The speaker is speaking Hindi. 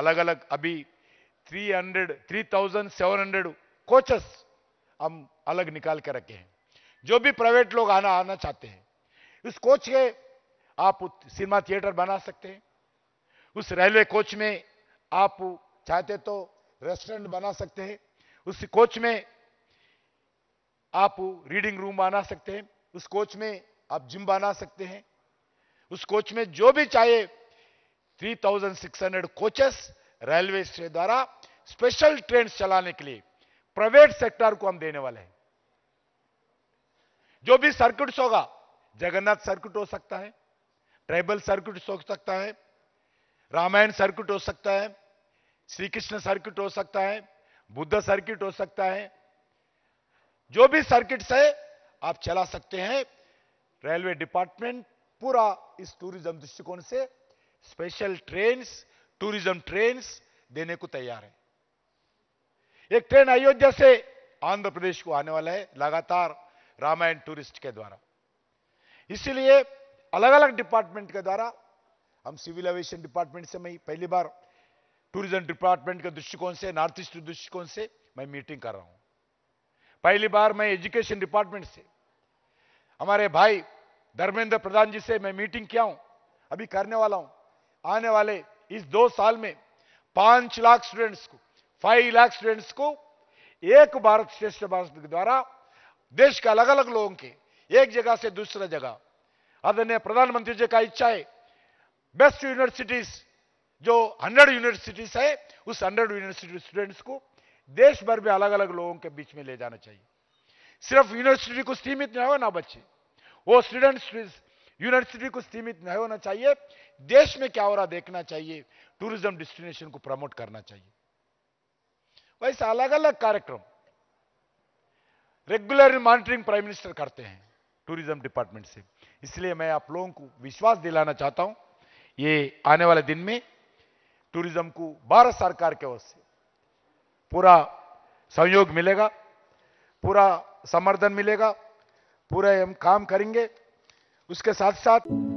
अलग अलग अभी 300 3700 कोचेस हम अलग निकाल के रखे हैं जो भी प्राइवेट लोग आना आना चाहते हैं उस कोच के आप सिनेमा थिएटर बना सकते हैं उस रेलवे कोच में आप चाहते तो रेस्टोरेंट बना सकते हैं उस कोच में आप रीडिंग रूम बना सकते हैं उस कोच में आप जिम बना सकते हैं उस कोच में जो भी चाहे 3600 कोचेस रेलवे के द्वारा स्पेशल ट्रेन चलाने के लिए प्राइवेट सेक्टर को हम देने वाले हैं जो भी सर्किट्स होगा जगन्नाथ सर्किट हो सकता है ट्राइबल सर्किट हो सकता है रामायण सर्किट हो सकता है श्री कृष्ण सर्किट हो सकता है बुद्ध सर्किट हो सकता है जो भी सर्किट्स है आप चला सकते हैं रेलवे डिपार्टमेंट पूरा इस टूरिज्म दृष्टिकोण से स्पेशल ट्रेन टूरिज्म ट्रेन देने को तैयार है एक ट्रेन अयोध्या से आंध्र प्रदेश को आने वाला है लगातार रामायण टूरिस्ट के द्वारा इसीलिए अलग अलग डिपार्टमेंट के द्वारा हम सिविल एविएशन डिपार्टमेंट से मैं पहली बार टूरिज्म डिपार्टमेंट के दृष्टिकोण से नॉर्थ ईस्ट दृष्टिकोण से मैं मीटिंग कर रहा हूं पहली बार मैं एजुकेशन डिपार्टमेंट से हमारे भाई धर्मेंद्र प्रधान जी से मैं मीटिंग किया हूं अभी करने वाला हूं आने वाले इस दो साल में पांच लाख स्टूडेंट्स को फाइव लाख स्टूडेंट्स को एक भारत श्रेष्ठ भारत के द्वारा देश के अलग अलग लोगों के एक जगह से दूसरा जगह आदरणीय प्रधानमंत्री जी का इच्छा है बेस्ट यूनिवर्सिटीज जो 100 यूनिवर्सिटीज है उस 100 यूनिवर्सिटी स्टूडेंट्स को देश भर में अलग अलग लोगों के बीच में ले जाना चाहिए सिर्फ यूनिवर्सिटी को सीमित ना हो ना बच्चे वो स्टूडेंट्स यूनिवर्सिटी को सीमित नहीं होना चाहिए देश में क्या हो रहा देखना चाहिए टूरिज्म डेस्टिनेशन को प्रमोट करना चाहिए वैसे अलग अलग कार्यक्रम रेगुलर मॉनिटरिंग प्राइम मिनिस्टर करते हैं टूरिज्म डिपार्टमेंट से इसलिए मैं आप लोगों को विश्वास दिलाना चाहता हूं ये आने वाले दिन में टूरिज्म को भारत सरकार के ओर से पूरा सहयोग मिलेगा पूरा समर्थन मिलेगा पूरा हम काम करेंगे उसके साथ साथ